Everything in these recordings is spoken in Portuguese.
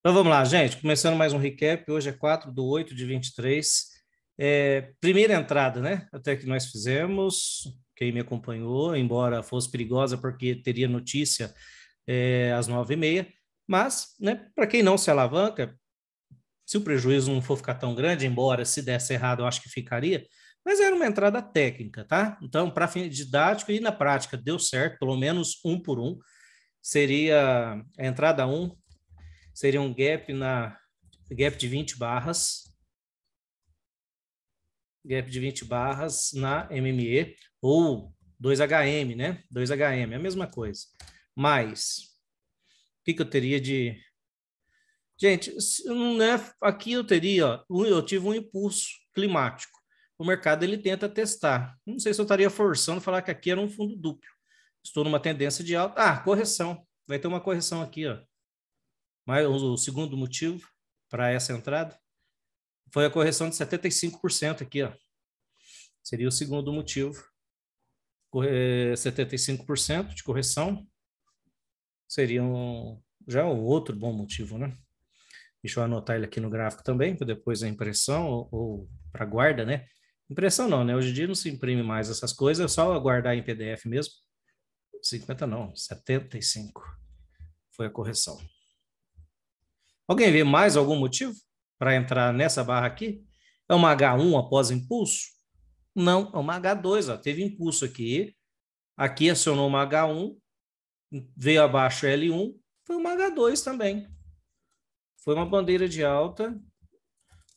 Então vamos lá, gente. Começando mais um recap. Hoje é 4 de 8 de 23. É, primeira entrada, né? Até que nós fizemos. Quem me acompanhou, embora fosse perigosa, porque teria notícia é, às 9h30. Mas, né, para quem não se alavanca, se o prejuízo não for ficar tão grande, embora se desse errado, eu acho que ficaria. Mas era uma entrada técnica, tá? Então, para fim didático e na prática, deu certo, pelo menos um por um. Seria a entrada 1, um, seria um gap na gap de 20 barras, gap de 20 barras na MME ou 2HM, né? 2HM, é a mesma coisa. Mas o que, que eu teria de Gente, né, aqui eu teria, ó, eu tive um impulso climático. O mercado ele tenta testar. Não sei se eu estaria forçando falar que aqui era um fundo duplo. Estou numa tendência de alta. Ah, correção. Vai ter uma correção aqui, ó mas o segundo motivo para essa entrada foi a correção de 75% aqui, ó. Seria o segundo motivo. 75% de correção seria um... já um outro bom motivo, né? Deixa eu anotar ele aqui no gráfico também, para depois a impressão ou, ou para guarda, né? Impressão não, né? Hoje em dia não se imprime mais essas coisas, é só aguardar em PDF mesmo. 50 não, 75 foi a correção. Alguém vê mais algum motivo para entrar nessa barra aqui? É uma H1 após impulso? Não, é uma H2. Ó. Teve impulso aqui. Aqui acionou uma H1, veio abaixo L1, foi uma H2 também. Foi uma bandeira de alta,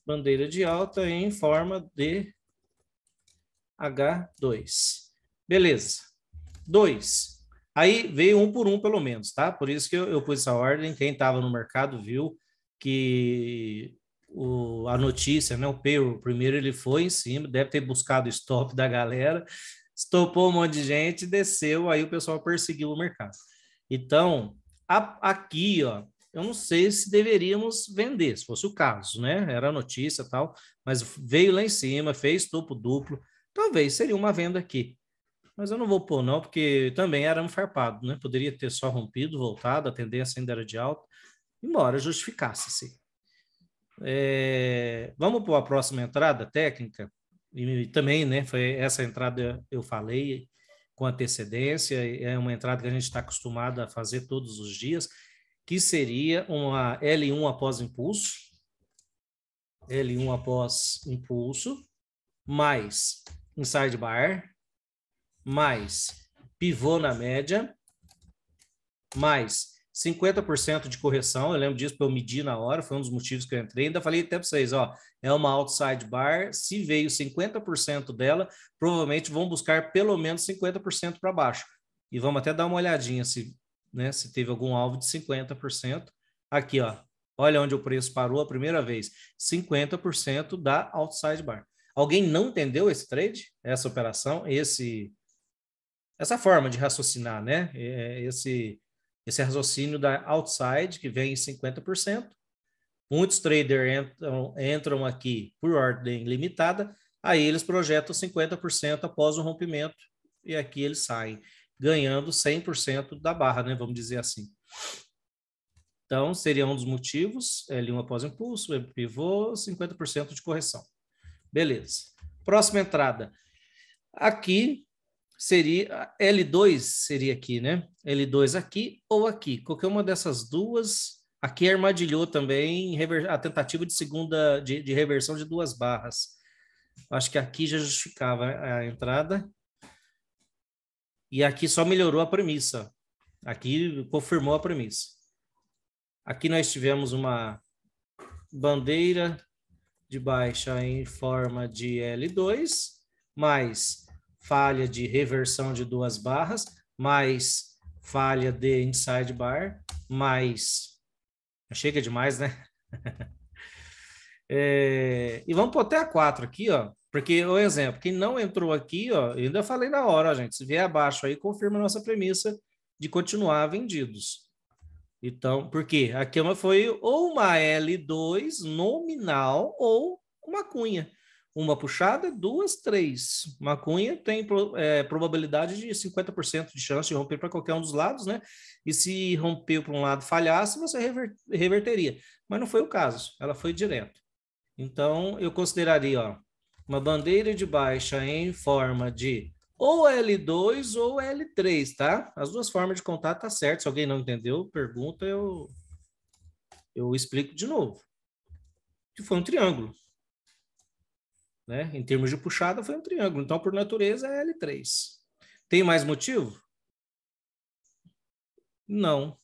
bandeira de alta em forma de H2. Beleza. 2. Aí veio um por um, pelo menos, tá? Por isso que eu, eu pus essa ordem. Quem estava no mercado viu que o, a notícia, né, o payroll, primeiro ele foi em cima, deve ter buscado o stop da galera, estopou um monte de gente, desceu, aí o pessoal perseguiu o mercado. Então, a, aqui, ó, eu não sei se deveríamos vender, se fosse o caso, né? Era notícia tal, mas veio lá em cima, fez topo duplo, talvez seria uma venda aqui. Mas eu não vou pôr não, porque também era um farpado, né? Poderia ter só rompido, voltado, a tendência ainda era de alta embora justificasse-se. É, vamos para a próxima entrada técnica, e também, né, foi essa entrada eu falei com antecedência, é uma entrada que a gente está acostumado a fazer todos os dias, que seria uma L1 após impulso, L1 após impulso, mais inside bar, mais pivô na média, mais 50% de correção, eu lembro disso para eu medir na hora, foi um dos motivos que eu entrei. Ainda falei até para vocês, ó, é uma outside bar, se veio 50% dela, provavelmente vão buscar pelo menos 50% para baixo. E vamos até dar uma olhadinha se, né, se teve algum alvo de 50%. Aqui, ó, olha onde o preço parou a primeira vez, 50% da outside bar. Alguém não entendeu esse trade, essa operação, esse essa forma de raciocinar, né? É, esse esse é raciocínio da outside, que vem em 50%. Muitos traders entram, entram aqui por ordem limitada, aí eles projetam 50% após o rompimento, e aqui eles saem, ganhando 100% da barra, né? vamos dizer assim. Então, seria um dos motivos, L1 após impulso, M pivô, 50% de correção. Beleza. Próxima entrada. Aqui seria L2 seria aqui, né? L2 aqui ou aqui. Qualquer uma dessas duas. Aqui é armadilhou também a tentativa de segunda de, de reversão de duas barras. Acho que aqui já justificava a entrada. E aqui só melhorou a premissa. Aqui confirmou a premissa. Aqui nós tivemos uma bandeira de baixa em forma de L2, mas falha de reversão de duas barras, mais falha de inside bar, mais. É, chega demais, né? é... E vamos pôr até a 4 aqui, ó. Porque, o exemplo, quem não entrou aqui, ó, ainda falei na hora, ó, gente. Se vier abaixo aí, confirma a nossa premissa de continuar vendidos. Então, por quê? a queima foi ou uma L2 nominal ou uma cunha uma puxada, duas, três. macunha tem é, probabilidade de 50% de chance de romper para qualquer um dos lados, né? E se rompeu para um lado falhasse, você rever, reverteria. Mas não foi o caso, ela foi direto. Então, eu consideraria ó, uma bandeira de baixa em forma de ou L2 ou L3, tá? As duas formas de contato tá certo. Se alguém não entendeu, pergunta, eu, eu explico de novo. Que foi um triângulo. Né? Em termos de puxada, foi um triângulo. Então, por natureza, é L3. Tem mais motivo? Não.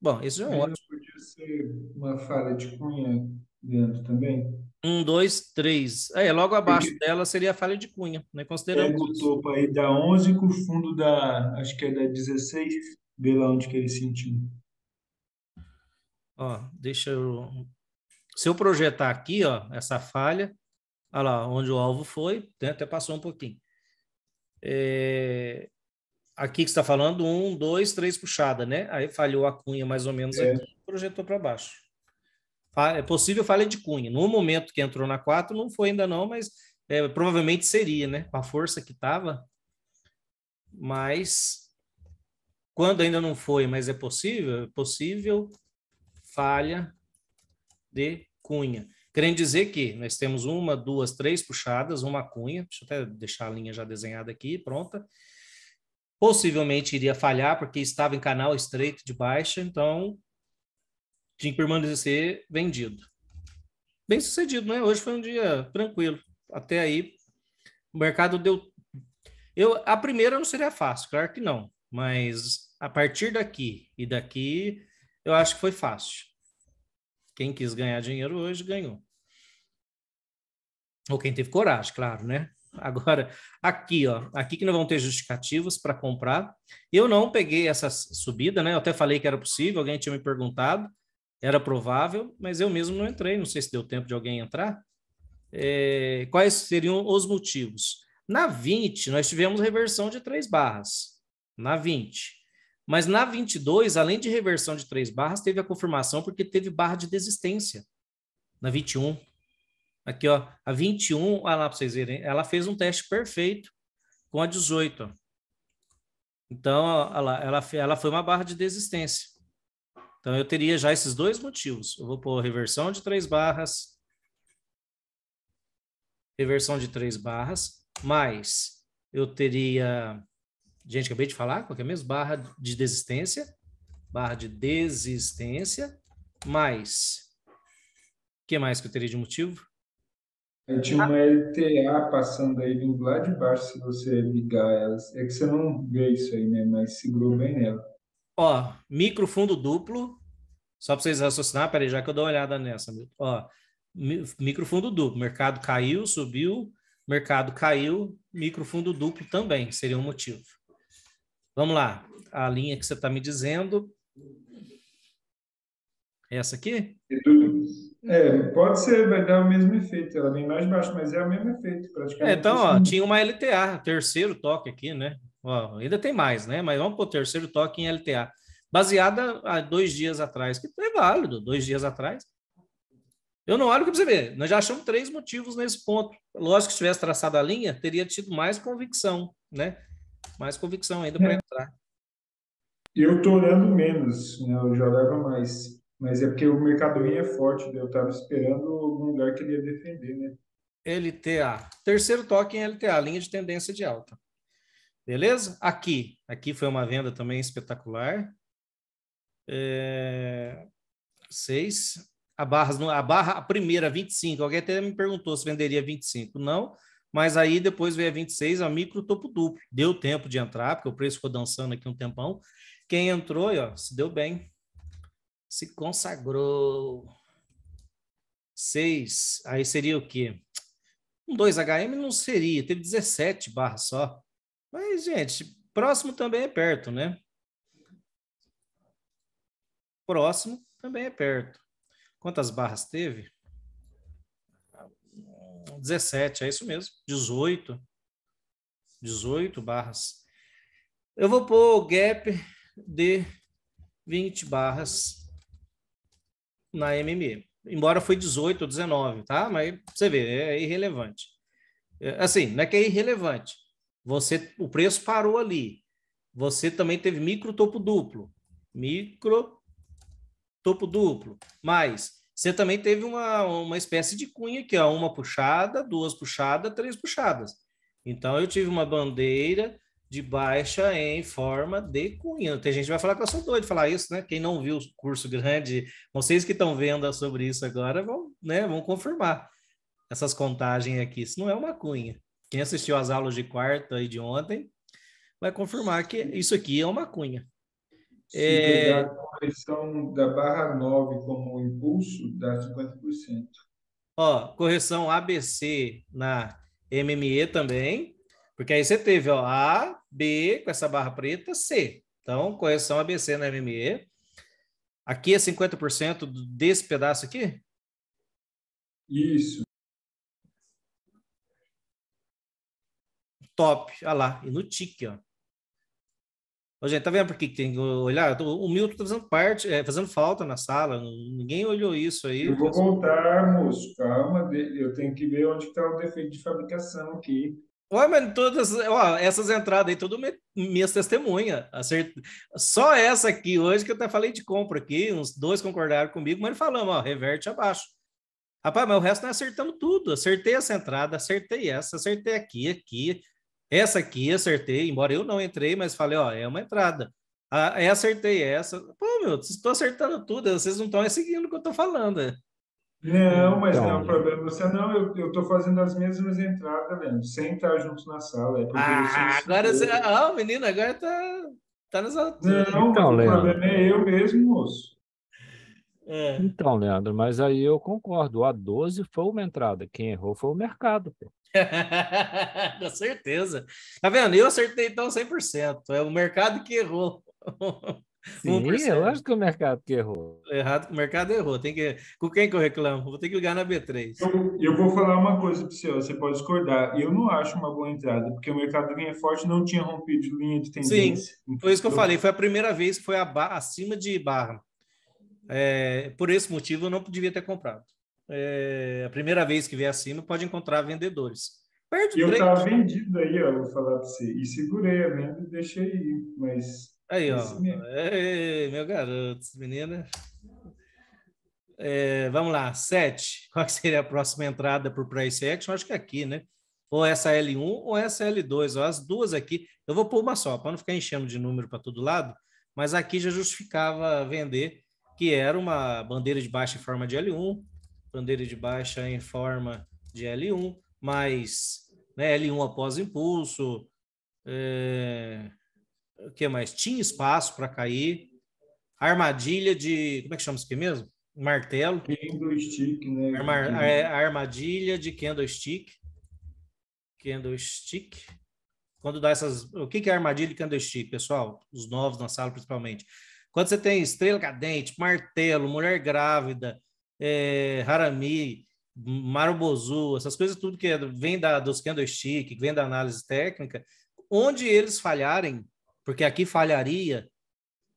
Bom, esse já é um ótimo. Podia ser uma falha de cunha dentro também? Um, dois, três. É, logo abaixo Porque... dela seria a falha de cunha, né? É, Considerando. Pega o topo aí da 11 com o fundo da. Acho que é da 16, vê lá onde que ele sentiu. Ó, deixa eu se eu projetar aqui, ó, essa falha, olha lá, onde o alvo foi, né, até passou um pouquinho. É, aqui que está falando, um, dois, três puxada, né? Aí falhou a cunha mais ou menos é. aqui, projetou para baixo. É possível falha de cunha. No momento que entrou na 4, não foi ainda não, mas é, provavelmente seria, né? Com a força que estava. Mas quando ainda não foi, mas é possível, é possível falha de cunha. Querendo dizer que nós temos uma, duas, três puxadas, uma cunha, deixa eu até deixar a linha já desenhada aqui, pronta. Possivelmente iria falhar, porque estava em canal estreito de baixa, então tinha que permanecer vendido. Bem sucedido, né? Hoje foi um dia tranquilo. Até aí, o mercado deu. Eu, a primeira não seria fácil, claro que não, mas a partir daqui e daqui, eu acho que foi fácil. Quem quis ganhar dinheiro hoje ganhou. Ou quem teve coragem, claro, né? Agora, aqui, ó, aqui que não vão ter justificativos para comprar. Eu não peguei essa subida, né? Eu até falei que era possível, alguém tinha me perguntado, era provável, mas eu mesmo não entrei. Não sei se deu tempo de alguém entrar. É, quais seriam os motivos? Na 20, nós tivemos reversão de três barras. Na 20. Mas na 22, além de reversão de três barras, teve a confirmação porque teve barra de desistência na 21. Aqui, ó, a 21, olha lá para vocês verem, ela fez um teste perfeito com a 18. Então, lá, ela, ela foi uma barra de desistência. Então, eu teria já esses dois motivos. Eu vou pôr reversão de três barras, reversão de três barras, mais eu teria gente, acabei de falar, qual que é mesmo? Barra de desistência, barra de desistência, mais, o que mais que eu teria de motivo? Eu tinha uma LTA passando aí do lado de baixo, se você ligar elas. É que você não vê isso aí, né? Mas segurou bem nela. Ó, micro fundo duplo, só para vocês raciocinar, peraí, já que eu dou uma olhada nessa. Ó, micro fundo duplo, mercado caiu, subiu, mercado caiu, micro fundo duplo também seria um motivo. Vamos lá, a linha que você está me dizendo. É essa aqui? É, pode ser, vai dar o mesmo efeito. Ela vem mais baixo, mas é o mesmo efeito, praticamente. É, então, ó, tinha uma LTA, terceiro toque aqui, né? Ó, ainda tem mais, né? Mas vamos para o terceiro toque em LTA. Baseada há dois dias atrás, que é válido, dois dias atrás. Eu não olho que você vê. Nós já achamos três motivos nesse ponto. Lógico que se tivesse traçado a linha, teria tido mais convicção, né? mais convicção ainda para é. entrar. Eu estou olhando menos, né? eu já leva mais. Mas é porque o Mercadorinha é forte, né? eu estava esperando algum lugar que ele ia defender, né? LTA. Terceiro toque em LTA, linha de tendência de alta. Beleza? Aqui. Aqui foi uma venda também espetacular. É... Seis. A barra, a barra a primeira, 25. Alguém até me perguntou se venderia 25. Não mas aí depois veio a 26, a micro topo duplo. Deu tempo de entrar, porque o preço ficou dançando aqui um tempão. Quem entrou, ó, se deu bem. Se consagrou. seis aí seria o quê? Um 2HM não seria, teve 17 barras só. Mas, gente, próximo também é perto, né? Próximo também é perto. Quantas barras teve? 17, é isso mesmo, 18. 18 barras. Eu vou pôr o gap de 20 barras na MME. Embora foi 18 ou 19, tá? Mas você vê, é irrelevante. É, assim, não é que é irrelevante. Você, o preço parou ali. Você também teve micro topo duplo. Micro topo duplo. Mas você também teve uma, uma espécie de cunha que é uma puxada, duas puxadas, três puxadas. Então eu tive uma bandeira de baixa em forma de cunha. Tem gente que vai falar que eu sou doido falar isso, né? Quem não viu o curso grande, vocês que estão vendo sobre isso agora vão, né, vão confirmar essas contagens aqui. Isso não é uma cunha. Quem assistiu às aulas de quarta e de ontem vai confirmar que isso aqui é uma cunha. Se é... pegar a correção da barra 9 como impulso, dá 50%. Ó, correção ABC na MME também, porque aí você teve ó, A, B com essa barra preta, C. Então, correção ABC na MME. Aqui é 50% desse pedaço aqui? Isso. Top. Olha lá. E no tique, ó. Ô, gente, tá vendo por que, tem que olhar? O Milton tá fazendo parte, é, fazendo falta na sala, ninguém olhou isso aí. Eu vou voltar, moço, calma, eu tenho que ver onde está o defeito de fabricação aqui. Ué, mas todas, ó, essas entradas aí, tudo me, minhas testemunhas. Acert... Só essa aqui hoje, que eu até falei de compra aqui, uns dois concordaram comigo, mas falamos, ó, reverte abaixo. Rapaz, mas o resto nós acertamos tudo. Acertei essa entrada, acertei essa, acertei aqui, aqui. Essa aqui acertei, embora eu não entrei, mas falei, ó, é uma entrada. Ah, acertei essa. Pô, meu, estou acertando tudo, vocês não estão seguindo o que eu estou falando. Né? Não, mas então, não é um problema. Você não, eu, eu fazendo as mesmas entradas, né? Sem estar juntos na sala. É ah, agora você. Ah, o menino agora tá, tá nas alturas. Não, então, o Leandro. problema é eu mesmo, moço. É. Então, Leandro, mas aí eu concordo. A 12 foi uma entrada. Quem errou foi o mercado. Pô. Com certeza. Tá vendo? Eu acertei então 100%. É o mercado que errou. Sim, 1%. é lógico que o mercado que errou. Errado o mercado errou. Tem que... Com quem que eu reclamo? Vou ter que ligar na B3. Eu, então, eu vou falar uma coisa para você, você pode discordar. Eu não acho uma boa entrada, porque o mercado vinha forte não tinha rompido linha de tendência. Sim, foi isso que eu falei. Foi a primeira vez que foi aba... acima de barra. É, por esse motivo, eu não devia ter comprado é, a primeira vez que vier acima, pode encontrar vendedores. Perde eu estava vendido aí, ó, vou falar para você. E segurei a venda e deixei ir, mas... Aí, ó. É Ei, meu garoto, menina. É, vamos lá, 7. Qual seria a próxima entrada para o price action? Acho que é aqui, né? Ou é essa L1 ou essa L2, ou as duas aqui. Eu vou pôr uma só, para não ficar enchendo de número para todo lado, mas aqui já justificava vender, que era uma bandeira de baixa em forma de L1, bandeira de baixa em forma de L1, mas né, L1 após impulso, é, o que mais? Tinha espaço para cair, armadilha de. Como é que chama isso aqui mesmo? Martelo. Candlestick, né? Arma, a, é, armadilha de candlestick. Candlestick. Quando dá essas. O que, que é armadilha de candlestick, pessoal? Os novos na sala, principalmente. Quando você tem estrela cadente, martelo, mulher grávida, é, Harami, Marubozu, essas coisas tudo que é vem da, dos candlestick, que vem da análise técnica, onde eles falharem, porque aqui falharia,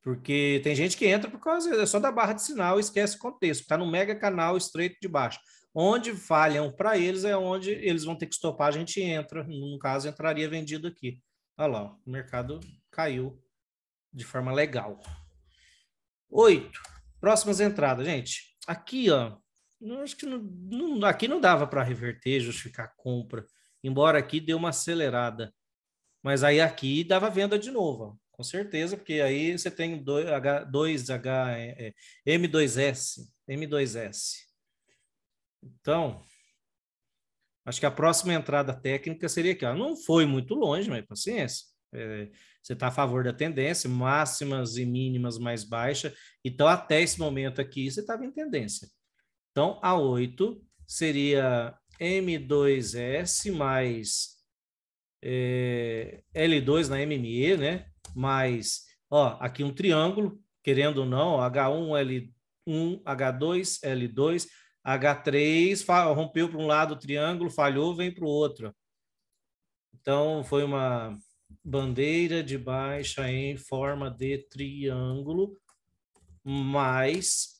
porque tem gente que entra por causa é só da barra de sinal e esquece o contexto, está no mega canal estreito de baixo. Onde falham para eles é onde eles vão ter que estopar, a gente entra, no caso entraria vendido aqui. Olha lá, o mercado caiu de forma legal. Oito, próximas entradas, gente. Aqui, ó, não, acho que não, não, aqui não dava para reverter, justificar a compra, embora aqui deu uma acelerada. Mas aí aqui dava venda de novo, ó, com certeza, porque aí você tem 2H, 2 é, é, m s M2S. Então, acho que a próxima entrada técnica seria aqui. Ó. Não foi muito longe, mas paciência. É, você está a favor da tendência, máximas e mínimas mais baixa. Então, até esse momento aqui, você estava em tendência. Então, A8 seria M2S mais é, L2 na MME, né? Mais, ó, aqui um triângulo, querendo ou não, H1, L1, H2, L2, H3, rompeu para um lado o triângulo, falhou, vem para o outro. Então, foi uma bandeira de baixa em forma de triângulo mais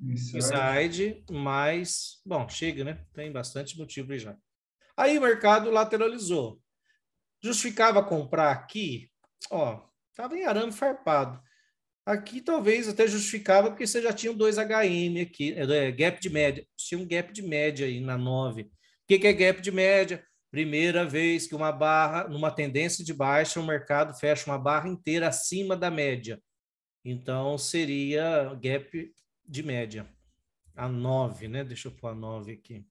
inside. mais. Bom, chega, né? Tem bastante motivo já. Aí o mercado lateralizou. Justificava comprar aqui, ó, tava em arame farpado. Aqui talvez até justificava porque você já tinha dois HM aqui, é, é, gap de média. Tinha um gap de média aí na 9. O que, que é gap de média? Primeira vez que uma barra, numa tendência de baixa, o mercado fecha uma barra inteira acima da média. Então, seria gap de média. A 9, né? Deixa eu pôr a 9 aqui.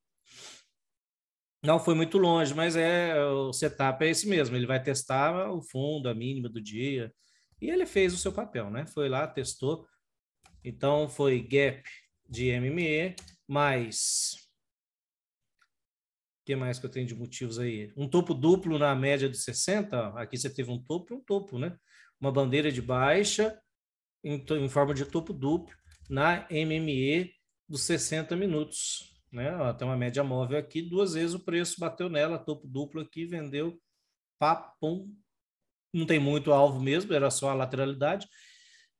Não foi muito longe, mas é o setup é esse mesmo. Ele vai testar o fundo, a mínima do dia. E ele fez o seu papel, né? Foi lá, testou. Então, foi gap de MME mais que mais que eu tenho de motivos aí? Um topo duplo na média de 60, aqui você teve um topo e um topo, né? Uma bandeira de baixa em, em, forma de topo duplo na MME dos 60 minutos, né? Ela tem uma média móvel aqui, duas vezes o preço bateu nela, topo duplo aqui, vendeu papum. Não tem muito alvo mesmo, era só a lateralidade.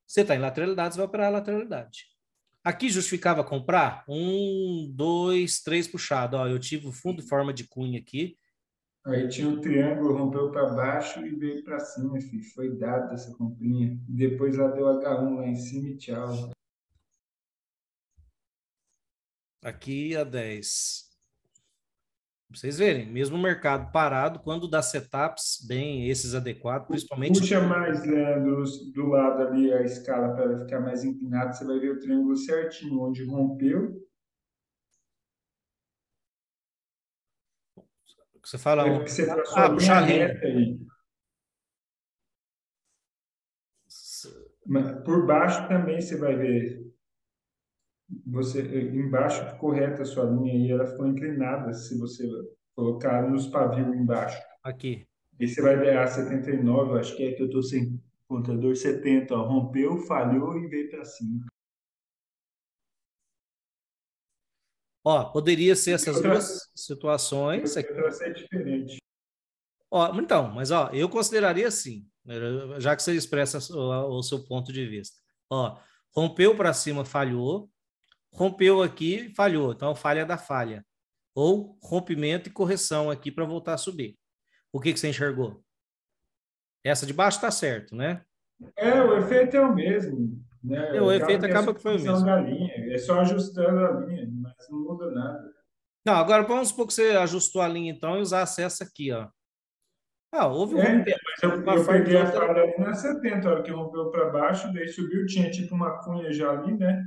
Você está em lateralidade, você vai operar a lateralidade. Aqui justificava comprar? Um, dois, três puxado. Ó, eu tive o fundo em forma de cunha aqui. Aí tinha o um triângulo, rompeu para baixo e veio para cima, filho. Foi dado essa comprinha. Depois lá deu H1 lá em cima e tchau. Aqui a 10 vocês verem, mesmo o mercado parado, quando dá setups bem esses adequados, principalmente. Puxa mais, Leandro, do lado ali a escala para ficar mais inclinada, você vai ver o triângulo certinho, onde rompeu. Você fala. É você ah, puxar ah, a Aí. Por baixo também você vai ver você eh, embaixo correta a sua linha e ela ficou inclinada se você colocar nos pavios embaixo. Aqui. E você vai ver ah, a 79, acho que é que eu estou sem contador 70, ó, rompeu, falhou e veio para cima. Ó, poderia ser essas duas situações. Eu aqui. diferente. Ó, então, mas ó, eu consideraria assim, né, já que você expressa o, o seu ponto de vista. Ó, rompeu para cima, falhou, rompeu aqui, falhou, então falha é da falha. Ou rompimento e correção aqui para voltar a subir. O que, que você enxergou? Essa de baixo está certo, né? É, o efeito é o mesmo. Né? É, o, efeito acaba que foi o mesmo. linha, é só ajustando a linha, mas não muda nada. Não, agora vamos supor que você ajustou a linha então e usar essa aqui, ó. Ah, houve um é, rompimento. Eu, eu peguei a fala ali na 70, a hora que rompeu para baixo, daí subiu, tinha tipo uma cunha já ali, né?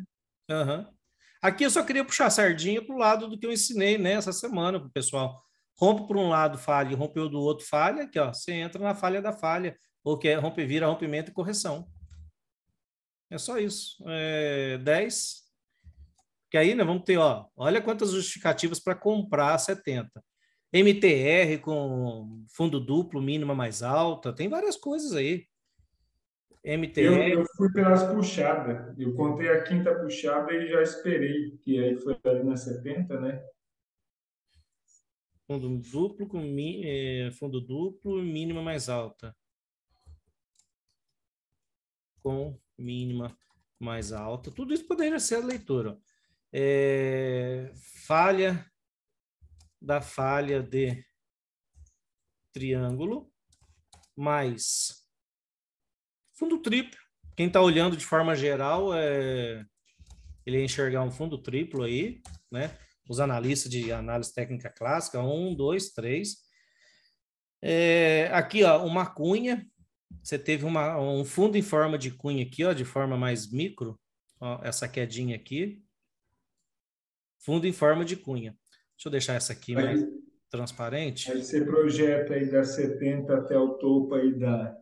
Aham. Uhum. Aqui eu só queria puxar sardinha para o lado do que eu ensinei né, essa semana para o pessoal. Rompe por um lado, falha, rompeu do outro, falha, aqui ó, você entra na falha da falha, ou que é rompe, vira, rompimento e correção. É só isso. É 10. Que aí, né, vamos ter, ó, olha quantas justificativas para comprar 70. MTR com fundo duplo, mínima mais alta, tem várias coisas aí. MTR. Eu, eu, fui pelas puxadas. Eu contei a quinta puxada e já esperei, que aí foi ali na 70, né? Fundo duplo com é, fundo duplo, mínima mais alta. Com mínima mais alta. Tudo isso poderia ser a leitura. É, falha da falha de triângulo mais Fundo triplo. Quem está olhando de forma geral, é... ele enxergar um fundo triplo aí, né? Os analistas de análise técnica clássica, um, dois, três. É... Aqui, ó, uma cunha. Você teve uma, um fundo em forma de cunha aqui, ó, de forma mais micro. Ó, essa quedinha aqui. Fundo em forma de cunha. Deixa eu deixar essa aqui mais transparente. Aí você projeta aí da 70 até o topo aí da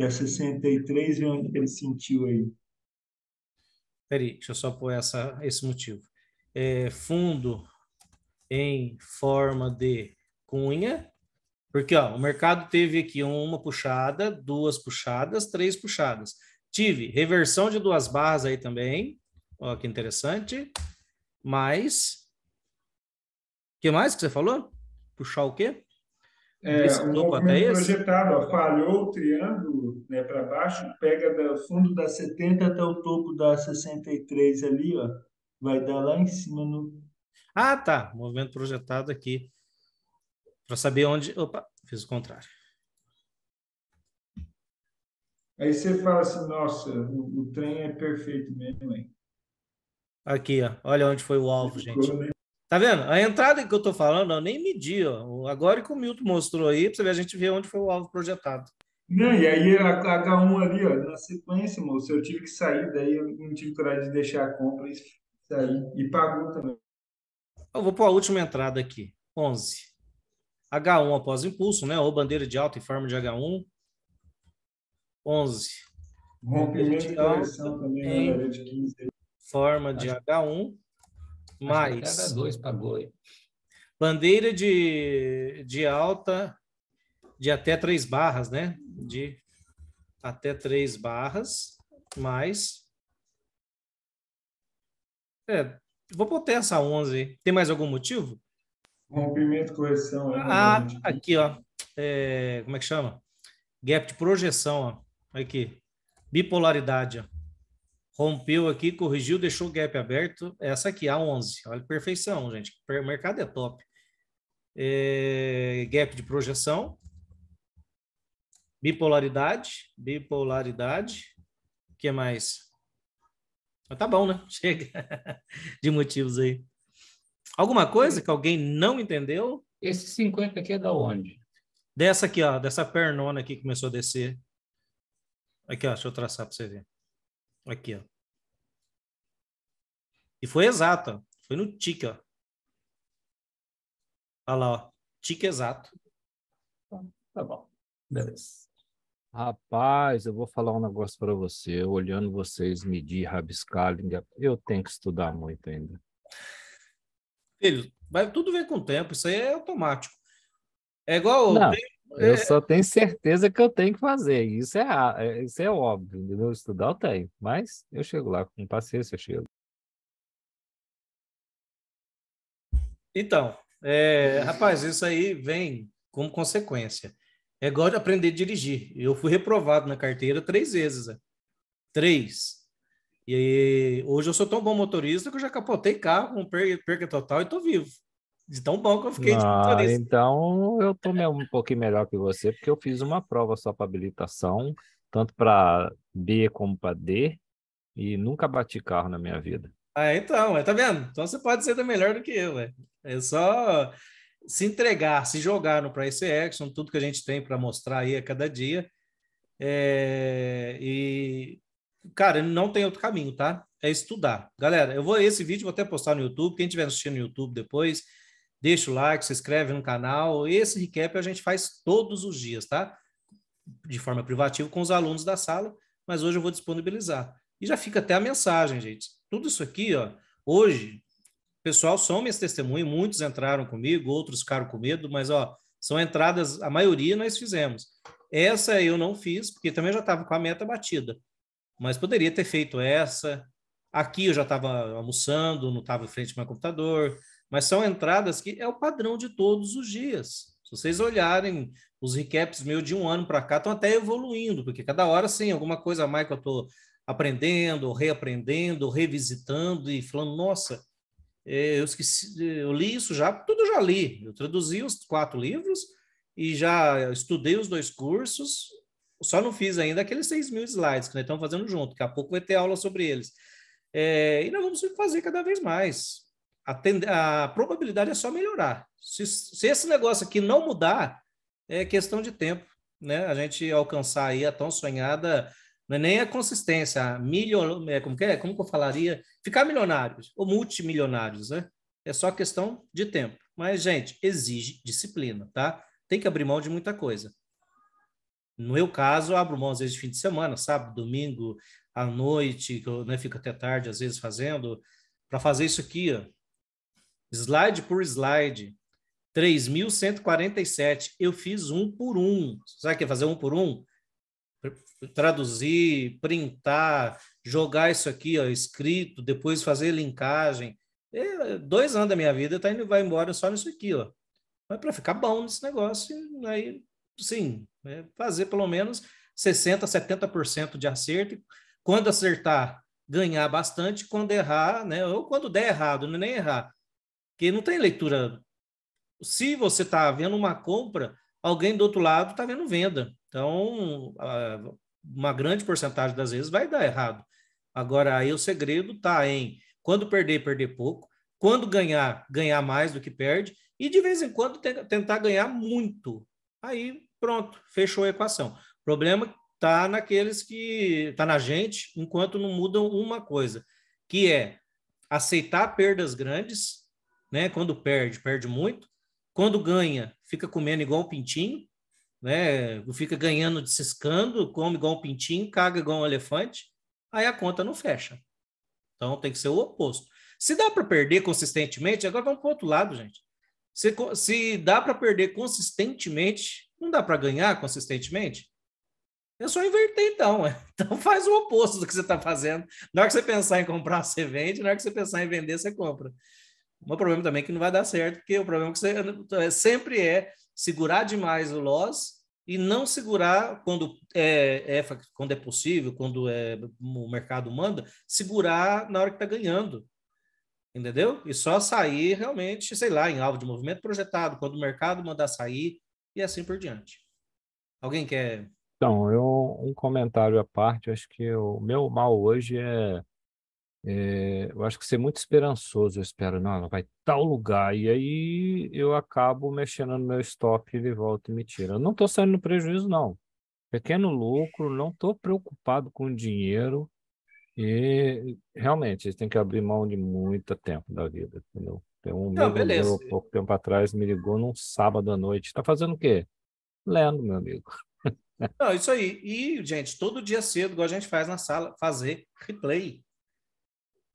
e é a 63, e onde ele sentiu aí? Peraí, deixa eu só pôr essa, esse motivo. É, fundo em forma de cunha, porque ó, o mercado teve aqui uma puxada, duas puxadas, três puxadas. Tive reversão de duas barras aí também, ó, que interessante. Mas, que mais que você falou? Puxar o quê? É, Esse topo um até tá esse? projetado, ó, falhou o triângulo né, para baixo, pega do fundo da 70 até o topo da 63 ali, ó, vai dar lá em cima no... Ah, tá, movimento projetado aqui, para saber onde... Opa, fiz o contrário. Aí você fala assim, nossa, o, o trem é perfeito mesmo, hein? Aqui, ó. olha onde foi o alvo, gente. Né? Tá vendo? A entrada que eu tô falando, eu nem medi, ó. Agora que o Milton mostrou aí, pra você ver, a gente vê onde foi o alvo projetado. Não, e aí a H1 ali, ó, na sequência, moço, eu tive que sair, daí eu não tive coragem de deixar a compra e sair. E pagou também. Eu vou pôr a última entrada aqui, 11. H1 após impulso, né? Ou bandeira de alta em forma de H1. 11. Rompimento de alta também em de 15. Forma de acho, H1. Mais. Cada dois pagou aí. Bandeira de, de alta de até três barras, né? De até três barras, mais. É, vou botar essa 11. Tem mais algum motivo? Rompimento, correção. É ah, aqui, ó. É, como é que chama? Gap de projeção, ó. Aqui. Bipolaridade, ó. Rompeu aqui, corrigiu, deixou o gap aberto. Essa aqui, a 11. Olha, perfeição, gente. O mercado é top. É, gap de projeção, Bipolaridade, bipolaridade. O que mais? Mas ah, tá bom, né? Chega de motivos aí. Alguma coisa que alguém não entendeu? Esse 50 aqui é da onde? Dessa aqui, ó, dessa pernona aqui que começou a descer. Aqui, ó, deixa eu traçar para você ver. Aqui, ó. E foi exato, ó. Foi no tique, ó. Olha lá, ó. Tique exato. Tá, tá bom. Beleza. Rapaz, eu vou falar um negócio para você. Olhando vocês medir rabiscalho, eu tenho que estudar muito ainda. Filho, vai tudo vem com o tempo, isso aí é automático. É igual. Não, tem, eu é... só tenho certeza que eu tenho que fazer. Isso é, é, isso é óbvio, entendeu? Estudar eu tenho, mas eu chego lá, com paciência eu chego. Então, é, rapaz, isso aí vem como consequência. É igual de aprender a dirigir. Eu fui reprovado na carteira três vezes. Né? Três. E hoje eu sou tão bom motorista que eu já capotei carro com perca, total e tô vivo. De tão bom que eu fiquei ah, Então eu tô um pouquinho melhor que você, porque eu fiz uma prova só para habilitação, tanto para B como para D, e nunca bati carro na minha vida. Ah, então, tá vendo? Então você pode ser melhor do que eu, velho. É só se entregar, se jogar no Price Action, tudo que a gente tem para mostrar aí a cada dia. É, e, cara, não tem outro caminho, tá? É estudar. Galera, eu vou esse vídeo vou até postar no YouTube. Quem estiver assistindo no YouTube depois, deixa o like, se inscreve no canal. Esse recap a gente faz todos os dias, tá? De forma privativa com os alunos da sala, mas hoje eu vou disponibilizar. E já fica até a mensagem, gente. Tudo isso aqui, ó, hoje pessoal são minhas testemunhas, muitos entraram comigo, outros ficaram com medo, mas ó, são entradas, a maioria nós fizemos. Essa eu não fiz, porque também já estava com a meta batida. Mas poderia ter feito essa. Aqui eu já estava almoçando, não estava em frente ao meu computador. Mas são entradas que é o padrão de todos os dias. Se vocês olharem os recaps meu de um ano para cá, estão até evoluindo, porque cada hora, sim, alguma coisa a mais que eu estou aprendendo, reaprendendo, revisitando e falando, nossa, eh, eu esqueci, eu li isso já, tudo já li. Eu traduzi os quatro livros e já estudei os dois cursos, só não fiz ainda aqueles seis mil slides que nós estamos fazendo junto, daqui a pouco vai ter aula sobre eles. É, e nós vamos fazer cada vez mais. A, tend... a probabilidade é só melhorar. Se, se, esse negócio aqui não mudar, é questão de tempo, né? A gente alcançar aí a tão sonhada não é nem a consistência, milho, é, como que é? Como que eu falaria? Ficar milionários ou multimilionários, né? É só questão de tempo. Mas, gente, exige disciplina, tá? Tem que abrir mão de muita coisa. No meu caso, eu abro mão às vezes de fim de semana, sábado, domingo, à noite, que eu né, fico até tarde às vezes fazendo, para fazer isso aqui, ó. slide por slide, 3.147. Eu fiz um por um. Sabe o que é fazer um por um? traduzir, printar, jogar isso aqui, ó, escrito, depois fazer linkagem. É, dois anos da minha vida tá indo, vai embora só nisso aqui, ó. Mas para ficar bom nesse negócio, aí, sim, é fazer pelo menos 60%, 70% de acerto. Quando acertar, ganhar bastante. Quando errar, né? Ou quando der errado, não é nem errar. Porque não tem leitura. Se você está vendo uma compra, alguém do outro lado está vendo venda. Então, uma grande porcentagem das vezes vai dar errado. Agora, aí o segredo está em quando perder, perder pouco, quando ganhar, ganhar mais do que perde, e de vez em quando tentar ganhar muito. Aí, pronto, fechou a equação. O problema está naqueles que está na gente, enquanto não mudam uma coisa, que é aceitar perdas grandes, né? Quando perde, perde muito. Quando ganha, fica comendo igual um pintinho, né? Fica ganhando, ciscando, come igual um pintinho, caga igual um elefante, aí a conta não fecha. Então tem que ser o oposto. Se dá para perder consistentemente, agora vamos para o outro lado, gente. Se, se dá para perder consistentemente, não dá para ganhar consistentemente? É só inverter, então. É. Então faz o oposto do que você está fazendo. Na hora que você pensar em comprar, você vende. Na hora que você pensar em vender, você compra. Um problema também é que não vai dar certo, porque o problema é que você é, sempre é segurar demais o loss e não segurar quando é, é, quando é possível, quando é, o mercado manda, segurar na hora que está ganhando. Entendeu? E só sair realmente, sei lá, em alvo de movimento projetado, quando o mercado mandar sair e assim por diante. Alguém quer. Então, eu, um comentário à parte, acho que o meu mal hoje é é, eu acho que ser muito esperançoso, eu espero, não, ela vai tal lugar, e aí eu acabo mexendo no meu stop, ele volta e me tira. Eu não estou saindo no prejuízo, não. Pequeno lucro, não estou preocupado com dinheiro, e realmente, eles têm que abrir mão de muito tempo da vida, entendeu? Tem um não, beleza. pouco tempo atrás me ligou num sábado à noite. Está fazendo o quê? Lendo, meu amigo. Não, isso aí. E, gente, todo dia cedo, igual a gente faz na sala, fazer replay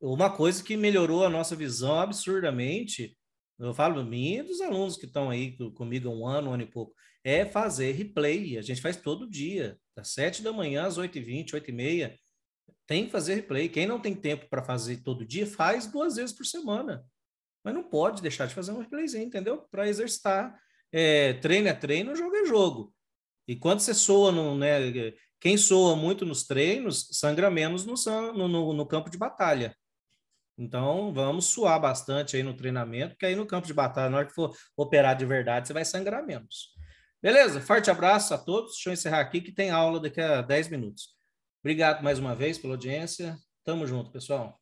uma coisa que melhorou a nossa visão absurdamente, eu falo mim e dos alunos que estão aí comigo há um ano, um ano e pouco, é fazer replay. A gente faz todo dia, das 7 da manhã às 8h20, 8h30. Tem que fazer replay. Quem não tem tempo para fazer todo dia, faz duas vezes por semana. Mas não pode deixar de fazer um replayzinho, entendeu? Para exercitar. É, treino é treino, jogo é jogo. E quando você soa, no, né, quem soa muito nos treinos, sangra menos no, no, no campo de batalha. Então, vamos suar bastante aí no treinamento, porque aí no campo de batalha, na hora que for operar de verdade, você vai sangrar menos. Beleza? Forte abraço a todos. Deixa eu encerrar aqui que tem aula daqui a 10 minutos. Obrigado mais uma vez pela audiência. Tamo junto, pessoal.